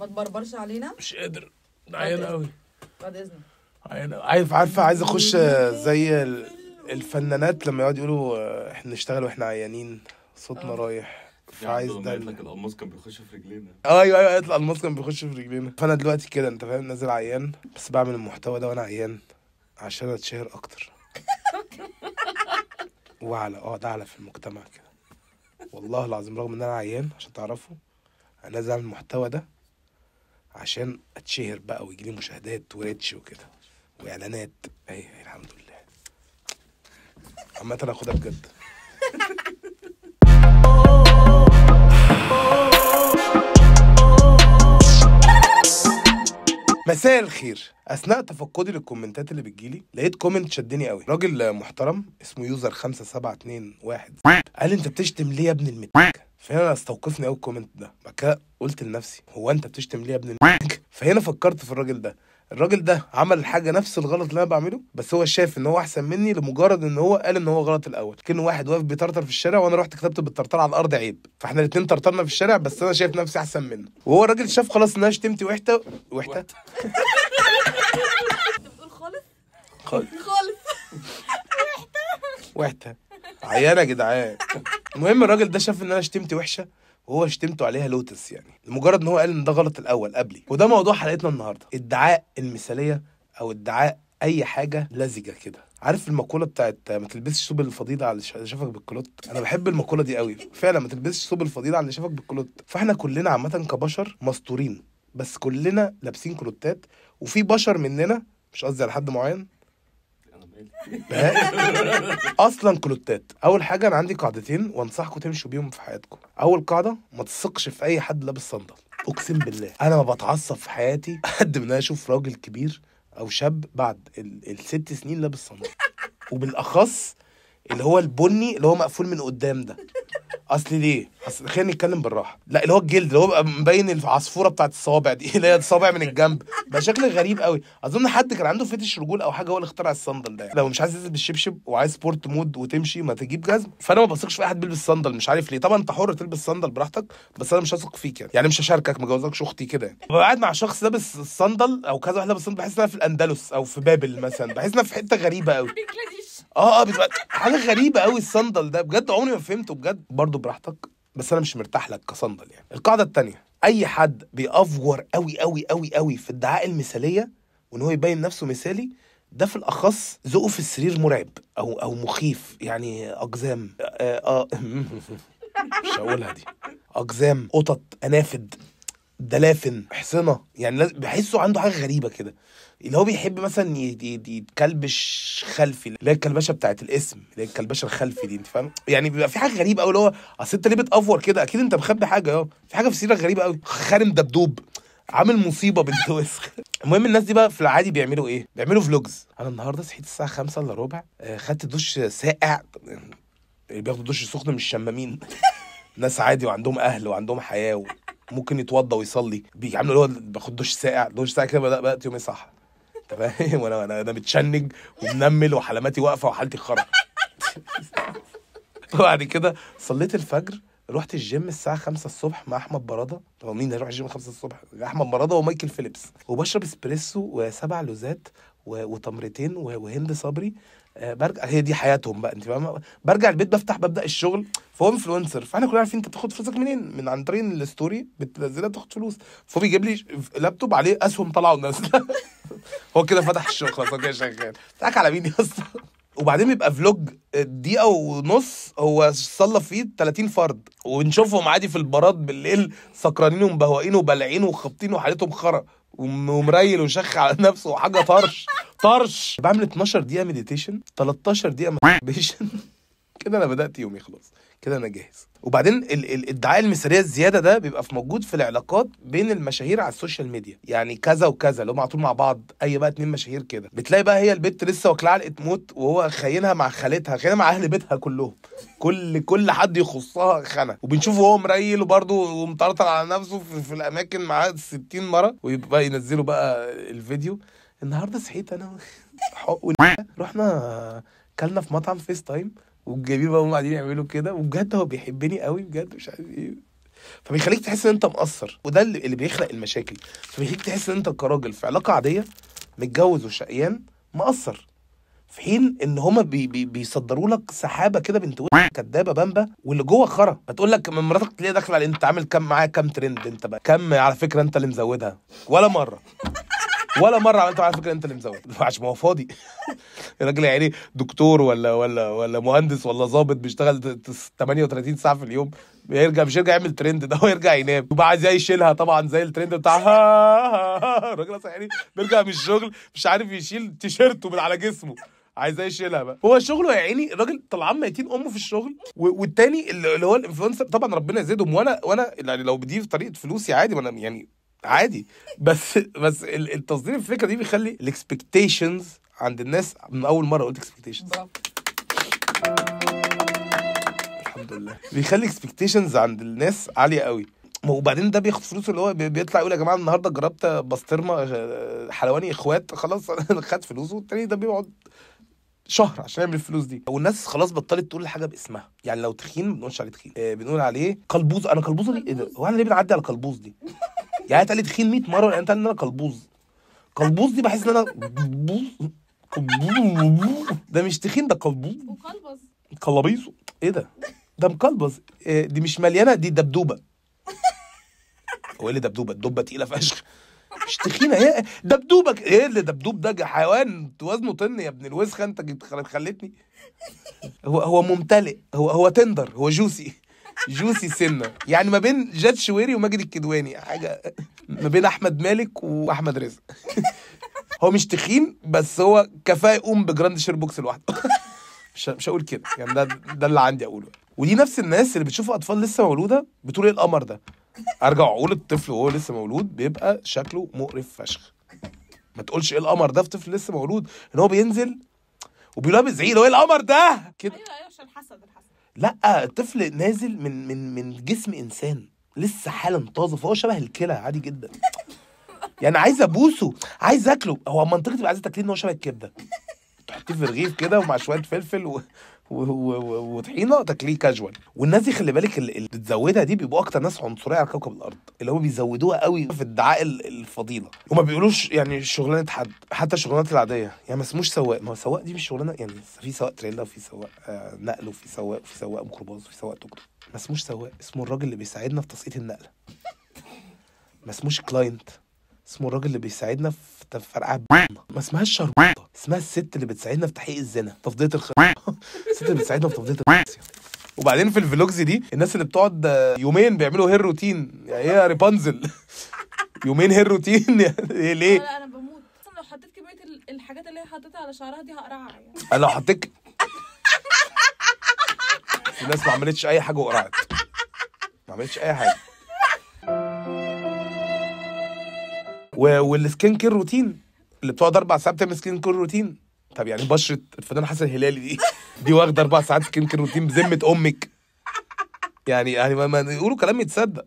ما تبربرش علينا مش قادر عيان قوي بعد اذنك عيان عارف عارفه عايز اخش زي الفنانات لما يقعدوا يقولوا آه، احنا نشتغل واحنا عيانين صوتنا آه. رايح فعايز ده قالت لك الالماس كان بيخش في رجلينا ايوه ايوه قالت الالماس كان بيخش في رجلينا فانا دلوقتي كده انت فاهم نازل عيان بس بعمل المحتوى ده وانا عيان عشان اتشهر اكتر وعلى اه ده على في المجتمع كده والله العظيم رغم ان انا عيان عشان تعرفوا انا لازم اعمل المحتوى ده عشان اتشهر بقى ويجي لي مشاهدات وريتش وكده واعلانات اهي إيه، الحمد لله عامة هاخدها بجد مساء الخير اثناء تفقدي للكومنتات اللي بتجيلي لقيت كومنت شدني قوي راجل محترم اسمه يوزر 5721 قال انت بتشتم ليه يا ابن المتك فهنا استوقفني قوي الكومنت ده بعد كده قلت لنفسي هو انت بتشتم ليه يا ابن فهنا فكرت في الراجل ده الراجل ده عمل حاجة نفس الغلط اللي أنا بعمله بس هو شايف إن هو أحسن مني لمجرد إن هو قال إن هو غلط الأول، كان واحد واقف بيطرطر في الشارع وأنا رحت كتبت بالطرطره على الأرض عيب، فإحنا الاتنين طرطرنا في الشارع بس أنا شايف نفسي أحسن منه، وهو الراجل شاف خلاص إن أنا شتمتي وحتة وحتة خالص خالص خالص وحتة وحتة عيانة يا جدعان المهم الراجل ده شاف ان انا شتمتي وحشه وهو شتمته عليها لوتس يعني لمجرد ان هو قال ان ده غلط الاول قبلي وده موضوع حلقتنا النهارده ادعاء المثاليه او ادعاء اي حاجه لزجه كده عارف المقوله بتاعت ما تلبسش ثوب الفضيله على اللي شافك بالكلوت انا بحب المقوله دي قوي فعلا ما تلبسش ثوب الفضيله على اللي شافك بالكلوت فاحنا كلنا عامه كبشر مستورين بس كلنا لابسين كلوتات وفي بشر مننا مش قصدي على حد معين اصلا كلوتات اول حاجه انا عندي قاعدتين وانصحكم تمشوا بيهم في حياتكم اول قاعده ما تثقش في اي حد لابس صندل اقسم بالله انا ما بتعصب في حياتي قد ما اشوف راجل كبير او شاب بعد الست سنين لابس صندل وبالاخص اللي هو البني اللي هو مقفول من قدام ده اصل ليه اصل خلينا نتكلم بالراحه لا اللي هو الجلد اللي هو مبين العصفوره بتاعت الصوابع دي اللي هي الصابع من الجنب بقى شكل غريب قوي اظن حد كان عنده فتش رجول او حاجه هو اللي اخترع الصندل ده يعني. لو مش عايز تلبس بالشبشب وعايز سبورت مود وتمشي ما تجيب جزم فانا ما بثقش في احد بيلبس صندل مش عارف ليه طبعا انت حر تلبس صندل براحتك بس انا مش هثق فيك يعني, يعني مش هشاركك ما جوزكش اختي كده يعني. قاعد مع شخص لابس الصندل او كذا واحد لابس صندل بحس ان في الاندلس او في بابل مثلا بحس ان في حته غريبه قوي اه اه بتبقى حاجه غريبه قوي الصندل ده بجد عمري ما فهمته بجد برضه براحتك بس انا مش مرتاح لك كصندل يعني القاعده الثانيه اي حد بيأفور قوي قوي قوي قوي في ادعاء المثاليه وان هو يبين نفسه مثالي ده في الاخص ذوقه في السرير مرعب او او مخيف يعني اقزام اه, آه مش هقولها دي اقزام قطط انافد دلافن حصنه يعني بحسه عنده حاجه غريبه كده اللي هو بيحب مثلا يتكلبش خلفي اللي هي الكلبشه بتاعت الاسم اللي هي الكلبشه الخلفي دي انت فاهم يعني بيبقى في حاجه غريبه قوي اللي هو اصل انت ليه بتافور كده اكيد انت مخبي حاجه يابا في حاجه في سيرك غريبه قوي خارم دبدوب عامل مصيبه بنت وسخ المهم الناس دي بقى في العادي بيعملوا ايه بيعملوا فلوجز انا النهارده صحيت الساعه 5 الا ربع آه، خدت دش ساقع يعني بياخدوا دش سخن مش الشمامين ناس عادي وعندهم اهل وعندهم حياه و... ممكن يتوضى ويصلي بيعملوا اللي هو باخد دش ساقع دش ساقع كده بدأ بدات يومي صح انت فاهم وانا انا متشنج ومنمل وحلماتي واقفه وحالتي خرب وبعد كده صليت الفجر رحت الجيم الساعة 5 الصبح مع أحمد برادة هو مين هيروح الجيم 5 الصبح؟ أحمد برادة ومايكل فيليبس وبشرب اسبريسو وسبع لوزات وتمرتين وهند صبري آه، برجع هي دي حياتهم بقى انت فاهمه برجع البيت بفتح ببدا الشغل فهو انفلونسر فاحنا كلنا عارفين انت بتاخد فلوسك منين من عن طريق الستوري بتنزلها تاخد فلوس فهو بيجيب لي لابتوب عليه اسهم طالعه ونازله هو كده فتح الشغل خلاص هو كده شغال بتاعك على مين يا اسطى وبعدين بيبقى فلوج دقيقه ونص هو صلى فيه 30 فرد وبنشوفهم عادي في البارات بالليل سكرانين ومبهوقين وبلعين وخابطين وحالتهم خرا ومريل وشخ على نفسه وحاجه طرش طرش بعمل 12 دقيقه مديتيشن 13 دقيقه مديتيشن كده انا بدات يومي خلاص كده انا جاهز وبعدين ال- ال- الادعاء المثاليه الزياده ده بيبقى في موجود في العلاقات بين المشاهير على السوشيال ميديا يعني كذا وكذا اللي هم على طول مع بعض اي بقى اتنين مشاهير كده بتلاقي بقى هي البت لسه واكله علقه موت وهو خاينها مع خالتها خاينها مع اهل بيتها كلهم كل كل حد يخصها خانه وبنشوفه وهو مريل وبرده ومطرطر على نفسه في, في الاماكن معاه 60 مره ويبقى ينزلوا بقى الفيديو النهارده صحيت انا رحنا كلنا في مطعم فيس تايم والجميل بقى هم قاعدين يعملوا كده وبجد هو بيحبني قوي بجد مش عارف ايه فبيخليك تحس ان انت مقصر وده اللي بيخلق المشاكل فبيخليك تحس ان انت كراجل في علاقه عاديه متجوز وشقيان مقصر في حين ان هما بي بي بيصدروا لك سحابه كده بنت كدابه بامبا واللي جوه خرا هتقول لك من مراتك تلاقيها داخله انت عامل كام معايا كام ترند انت بقى كام على فكره انت اللي مزودها ولا مره ولا مره عملت على فكره انت اللي مزود عشان هو فاضي الراجل يعني دكتور ولا ولا ولا مهندس ولا ظابط بيشتغل 38 ساعه في اليوم يرجع مش يرجع يعمل ترند ده هو يرجع ينام وبقى زي يشيلها طبعا زي الترند بتاع الراجل اصلا يعني بيرجع من الشغل مش عارف يشيل تيشيرته من على جسمه عايزاه يشيلها بقى هو شغله يا عيني الراجل طلعان ميتين امه في الشغل والتاني اللي هو الانفلونسر طبعا ربنا يزيدهم وانا وانا يعني لو بدي في طريقه فلوسي عادي ما انا يعني عادي بس بس التصدير الفكره دي بيخلي الاكسبكتيشنز عند الناس من اول مره قلت اكسبكتيشنز الحمد لله بيخلي اكسبكتيشنز عند الناس عاليه قوي وبعدين ده بياخد فلوس اللي هو بيطلع يقول يا جماعه النهارده جربت بسطرمه آه، حلواني اخوات خلاص انا خد فلوسه والتاني ده بيقعد شهر عشان يعمل الفلوس دي والناس خلاص بطلت تقول الحاجه باسمها يعني لو تخين ما بنقولش عليه تخين آه، بنقول عليه قلبوز انا قلبوزه دي هو احنا ليه بنعدي على قلبوز دي يعني اتقال لي تخين 100 مره يعني اتقال ان انا كلبوز كلبوز دي بحس ان انا بوز ده مش تخين ده كلبوز وكلبز ايه ده ده مكلبز آه، دي مش مليانه دي دبدوبه هو ايه اللي دبدوبه الدبه تقيله فشخ مش تخينه ايه دبدوبك ايه اللي دبدوب ده حيوان وزنه طن يا ابن الوسخه انت خلتني هو هو ممتلئ هو هو تندر هو جوسي جوسي سنه يعني ما بين جاد شويري وماجد الكدواني حاجه ما بين احمد مالك واحمد رزق هو مش تخين بس هو كفايه يقوم بجراند شير بوكس لوحده مش مش هقول كده يعني ده ده اللي عندي اقوله ودي نفس الناس اللي بتشوف اطفال لسه مولوده بتقول ايه القمر ده ارجع اقول الطفل وهو لسه مولود بيبقى شكله مقرف فشخ ما تقولش ايه القمر ده في طفل لسه مولود ان هو بينزل وبيلابس عيد هو ايه القمر ده كده ايوه ايوه عشان حسد الحسد لا الطفل نازل من من من جسم انسان لسه حالا طازه فهو شبه الكلى عادي جدا يعني عايز ابوسه عايز اكله هو منطقي تبقى عايز تاكليه ان هو شبه الكبده تحطيه في رغيف كده ومع شويه فلفل و... وطحينه تاكليه كاجوال والناس دي خلي بالك اللي بتزودها دي بيبقوا اكتر ناس عنصريه على كوكب الارض اللي هم بيزودوها قوي في ادعاء الفضيله وما بيقولوش يعني شغلانه حد حتى الشغلانات العاديه يعني ما اسموش سواق ما هو سواق دي مش شغلانه يعني في سواق تريلا وفي سواق آه، نقل وفي سواق وفي سواق ميكروباص وفي سواق توك توك ما اسموش سواق اسمه الراجل اللي بيساعدنا في تسقيط النقله ما اسموش كلاينت اسمه الراجل اللي بيساعدنا في فرقعه ما اسمهاش شربطه اسمها الست اللي بتساعدنا في تحقيق الزنا تفضيله الخ الست اللي بتساعدنا في تفضيله الخ وبعدين في الفلوجز دي الناس اللي بتقعد يومين بيعملوا هير روتين يعني ايه يا ريبانزل يومين هير روتين يعني ليه لا انا بموت اصلا لو حطيت كميه الحاجات اللي هي حطيتها على شعرها دي هقرعها يعني انا لو حطيت الناس ما عملتش اي حاجه وقرعت ما عملتش اي حاجه والسكين كير روتين اللي بتقعد اربع ساعات بتعمل سكين كير روتين طب يعني بشره الفنان حسن هلالي دي دي واخده اربع ساعات سكين كير روتين بذمه امك يعني يعني ما يقولوا كلام يتصدق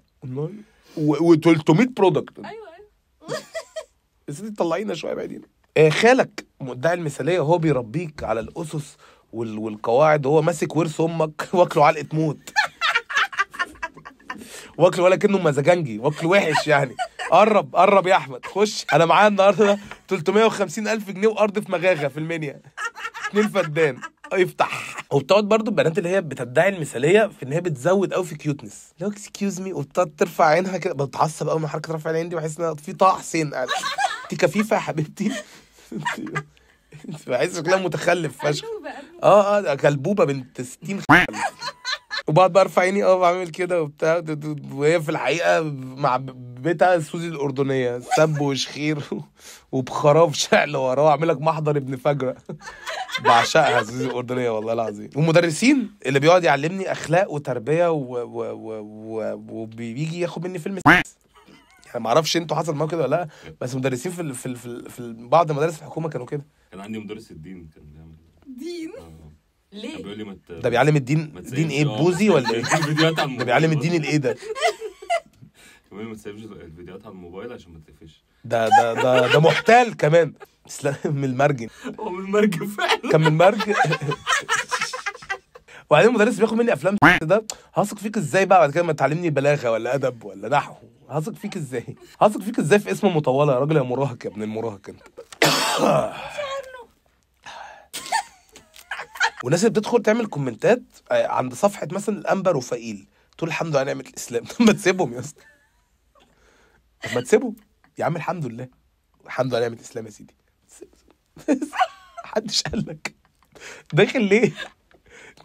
و300 برودكت ايوه ايوه يا سيدي طلعينا شويه بعيدين آه خالك مدعي المثاليه وهو بيربيك على الاسس وال... والقواعد وهو ماسك ورث امك واكله علقه موت واكله ولا كانه مزاجنجي واكله وحش يعني قرب قرب يا احمد خش انا معايا النهارده 350 الف جنيه وارض في مغاغه في المنيا اتنين فدان يفتح وبتقعد برضو البنات اللي هي بتدعي المثاليه في ان هي بتزود قوي في كيوتنس لو اكسكيوز مي وبتقعد ترفع عينها كده بتعصب قوي من حركه رفع العين دي بحس ان في طه حسين قاعد انت كفيفه يا حبيبتي انت بحس شكلها متخلف فشخ اه اه كلبوبه بنت 60 وبعد بقى ارفع عيني اه بعمل كده وبتاع وهي في الحقيقه مع بيتها سوزي الاردنيه سب وشخير وبخراف شعل وراه اعمل لك محضر ابن فجره بعشقها سوزي الاردنيه والله العظيم والمدرسين اللي بيقعد يعلمني اخلاق وتربيه وبيجي ياخد مني فيلم انا يعني ما اعرفش انتوا حصل معاكم كده ولا لا بس مدرسين في في في, في بعض مدارس الحكومه كانوا كده كان عندي مدرس الدين كان بيعمل دين آه. ليه؟ بيقول لي مت... ده بيعلم الدين دين ايه اه. بوزي ولا ايه؟ ده بيعلم الدين الايه ده؟ كمان ما تسيبش الفيديوهات على الموبايل عشان ما تقفش ده ده ده ده محتال كمان اسلام من المرجن هو من المرجن فعلا كان من المرجن وبعدين المدرس بياخد مني افلام ده هثق فيك ازاي بقى بعد كده ما تعلمني بلاغه ولا ادب ولا نحو هثق فيك ازاي هثق فيك ازاي في اسم مطوله يا راجل يا مراهق يا ابن المراهق انت والناس اللي بتدخل تعمل كومنتات آه، عند صفحه مثلا الانبر رفائيل تقول الحمد لله على نعمه الاسلام طب ما تسيبهم يا اسطى طب ما تسيبهم يا عم الحمد لله الحمد لله على نعمه الاسلام يا سيدي محدش قال لك داخل ليه؟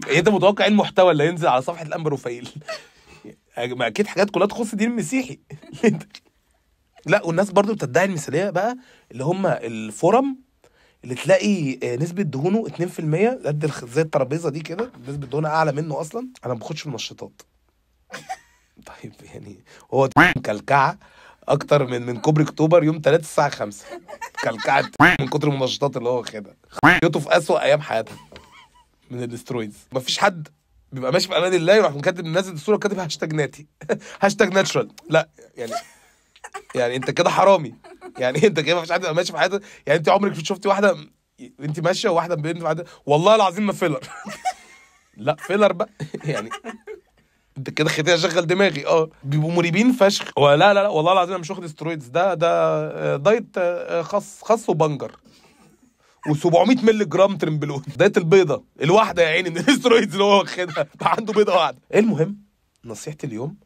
ايه ده متوقع ايه المحتوى اللي هينزل على صفحه الانبر رفائيل ما اكيد حاجات كلها تخص دين المسيحي لا والناس برضو بتدعي المثاليه بقى اللي هم الفورم اللي تلاقي آه، نسبه دهونه 2% قد زي الترابيزه دي كده نسبه دهونها اعلى منه اصلا انا ما باخدش منشطات طيب يعني هو مكلكعه اكتر من من كوبري اكتوبر يوم 3 الساعه 5 كلكعه من كتر المنشطات اللي هو واخدها خيوته في أسوأ ايام حياته من الاسترويدز مفيش حد بيبقى ماشي في امان الله يروح مكاتب نازل الصوره كاتب هاشتاج ناتي هاشتاج ناتشرال لا يعني يعني انت كده حرامي يعني انت كده ما فيش حد ماشي في حياتك يعني انت عمرك شفتي واحده انت ماشيه وواحده بنت واحده والله العظيم ما فيلر لا فيلر بقى يعني انت كده خليتني شغل دماغي اه بيبقوا مريبين فشخ ولا لا لا والله العظيم انا مش واخد استرويدز ده ده آه، دايت خاص آه، آه، خاص وبنجر و700 مللي جرام ترمبلون دايت البيضه الواحده يا عيني من الاسترويدز اللي هو واخدها عنده بيضه واحده المهم نصيحتي اليوم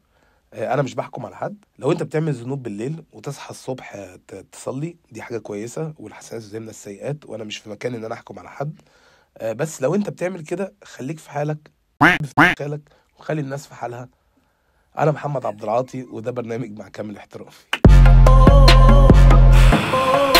آه، انا مش بحكم على حد لو انت بتعمل ذنوب بالليل وتصحى الصبح آه، تصلي دي حاجه كويسه والحسنات من السيئات وانا مش في مكان ان انا احكم على حد آه، بس لو انت بتعمل كده خليك في حالك في حالك وخلي الناس في حالها انا محمد عبد العاطي وده برنامج مع كامل احترافي